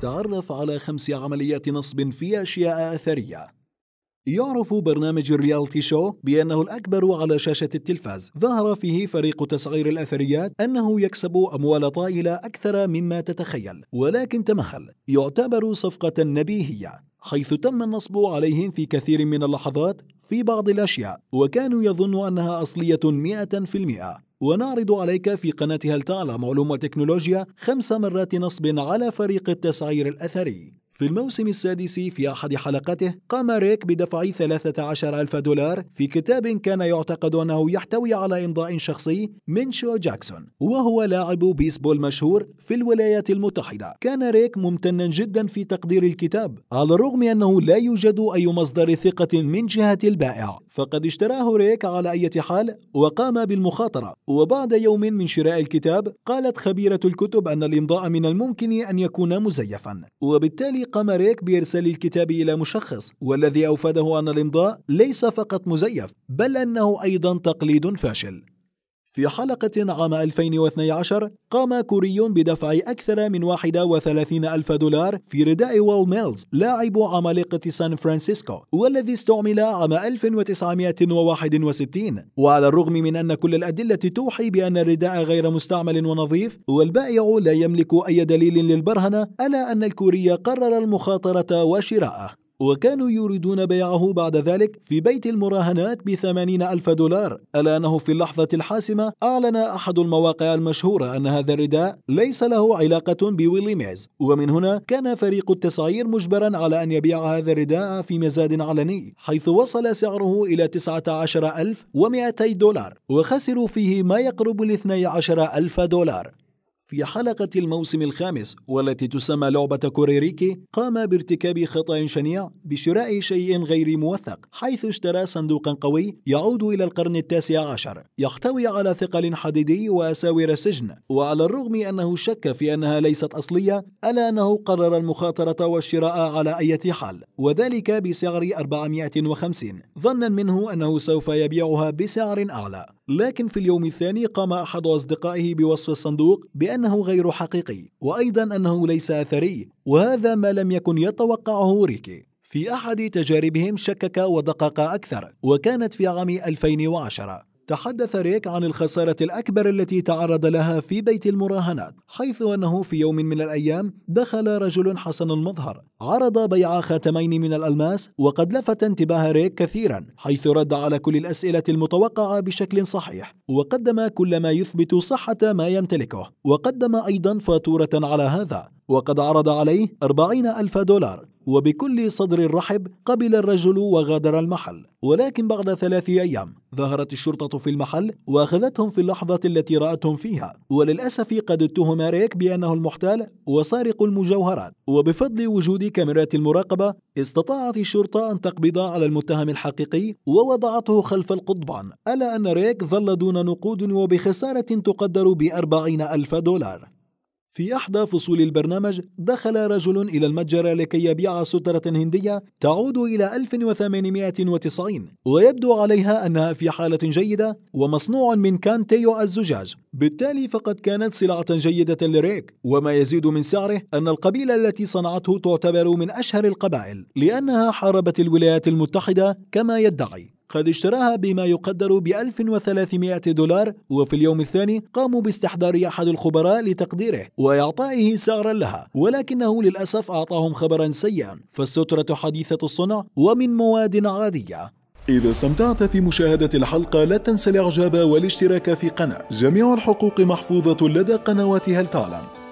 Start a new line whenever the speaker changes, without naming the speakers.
تعرف على خمس عمليات نصب في أشياء أثرية يعرف برنامج الريالتي شو بأنه الأكبر على شاشة التلفاز ظهر فيه فريق تسعير الأثريات أنه يكسب أموال طائلة أكثر مما تتخيل ولكن تمهل يعتبر صفقة نبيهية حيث تم النصب عليهم في كثير من اللحظات في بعض الأشياء وكانوا يظنوا أنها أصلية 100% ونعرض عليك في قناة هل تعلم علوم وتكنولوجيا خمس مرات نصب على فريق التسعير الأثري في الموسم السادس في أحد حلقاته قام ريك بدفع 13 ألف دولار في كتاب كان يعتقد أنه يحتوي على إمضاء شخصي من شو جاكسون وهو لاعب بيسبول مشهور في الولايات المتحدة كان ريك ممتنا جدا في تقدير الكتاب على الرغم أنه لا يوجد أي مصدر ثقة من جهة البائع فقد اشتراه ريك على أي حال وقام بالمخاطرة وبعد يوم من شراء الكتاب قالت خبيرة الكتب أن الإمضاء من الممكن أن يكون مزيفا وبالتالي قام ريك بإرسال الكتاب إلى مشخص والذي أوفده أن الإمضاء ليس فقط مزيف بل أنه أيضا تقليد فاشل في حلقة عام 2012 قام كوري بدفع أكثر من 31 ألف دولار في رداء وول ميلز لاعب عمالقة سان فرانسيسكو والذي استعمل عام 1961 وعلى الرغم من أن كل الأدلة توحي بأن الرداء غير مستعمل ونظيف والبائع لا يملك أي دليل للبرهنة ألا أن الكوري قرر المخاطرة وشراءه وكانوا يريدون بيعه بعد ذلك في بيت المراهنات بثمانين ألف دولار ألا أنه في اللحظة الحاسمة أعلن أحد المواقع المشهورة أن هذا الرداء ليس له علاقة بويلي ميز ومن هنا كان فريق التسعير مجبرا على أن يبيع هذا الرداء في مزاد علني حيث وصل سعره إلى 19200 دولار وخسروا فيه ما يقرب ال 12000 دولار في حلقة الموسم الخامس والتي تسمى لعبة كوريريكي قام بارتكاب خطأ شنيع بشراء شيء غير موثق حيث اشترى صندوقا قوي يعود إلى القرن التاسع عشر يحتوي على ثقل حديدي وأساور سجن وعلى الرغم أنه شك في أنها ليست أصلية ألا أنه قرر المخاطرة والشراء على أي حال وذلك بسعر 450 ظنا منه أنه سوف يبيعها بسعر أعلى لكن في اليوم الثاني قام أحد أصدقائه بوصف الصندوق بأنه غير حقيقي وأيضا أنه ليس أثري وهذا ما لم يكن يتوقعه ريكي في أحد تجاربهم شكك ودقق أكثر وكانت في عام 2010 تحدث ريك عن الخسارة الأكبر التي تعرض لها في بيت المراهنات حيث أنه في يوم من الأيام دخل رجل حسن المظهر عرض بيع خاتمين من الألماس وقد لفت انتباه ريك كثيرا حيث رد على كل الأسئلة المتوقعة بشكل صحيح وقدم كل ما يثبت صحة ما يمتلكه وقدم أيضا فاتورة على هذا وقد عرض عليه 40 ألف دولار وبكل صدر رحب قبل الرجل وغادر المحل ولكن بعد ثلاث أيام ظهرت الشرطة في المحل وأخذتهم في اللحظة التي رأتهم فيها وللأسف قد اتهم ريك بأنه المحتال وسارق المجوهرات وبفضل وجود كاميرات المراقبة استطاعت الشرطة أن تقبض على المتهم الحقيقي ووضعته خلف القضبان ألا أن ريك ظل دون نقود وبخسارة تقدر بأربعين ألف دولار في إحدى فصول البرنامج دخل رجل إلى المتجر لكي يبيع سترة هندية تعود إلى 1890 ويبدو عليها أنها في حالة جيدة ومصنوع من كانتيو الزجاج بالتالي فقد كانت سلعة جيدة لريك وما يزيد من سعره أن القبيلة التي صنعته تعتبر من أشهر القبائل لأنها حاربت الولايات المتحدة كما يدعي قد اشتراها بما يقدر ب 1300 دولار وفي اليوم الثاني قاموا باستحضار أحد الخبراء لتقديره وإعطائه سعرا لها ولكنه للأسف أعطاهم خبرا سيئا فالسترة حديثة الصنع ومن مواد عادية إذا استمتعت في مشاهدة الحلقة لا تنسى الإعجاب والاشتراك في قناة جميع الحقوق محفوظة لدى قنوات هل تعلم